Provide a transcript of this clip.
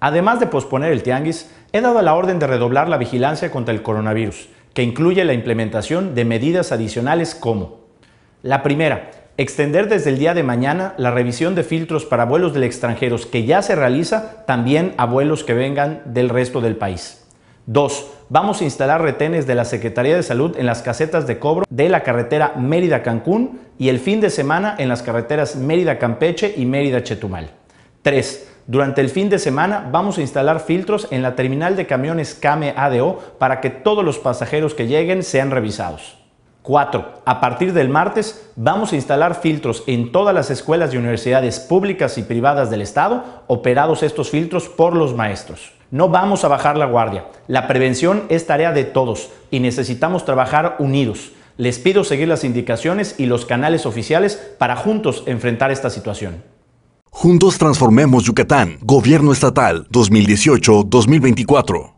Además de posponer el tianguis, he dado la orden de redoblar la vigilancia contra el coronavirus, que incluye la implementación de medidas adicionales como la primera, extender desde el día de mañana la revisión de filtros para vuelos del extranjeros que ya se realiza también a vuelos que vengan del resto del país. 2. Vamos a instalar retenes de la Secretaría de Salud en las casetas de cobro de la carretera Mérida-Cancún y el fin de semana en las carreteras Mérida-Campeche y Mérida-Chetumal. 3. Durante el fin de semana vamos a instalar filtros en la terminal de camiones CAME ADO para que todos los pasajeros que lleguen sean revisados. 4. A partir del martes vamos a instalar filtros en todas las escuelas y universidades públicas y privadas del Estado, operados estos filtros por los maestros. No vamos a bajar la guardia. La prevención es tarea de todos y necesitamos trabajar unidos. Les pido seguir las indicaciones y los canales oficiales para juntos enfrentar esta situación. Juntos transformemos Yucatán. Gobierno Estatal 2018-2024.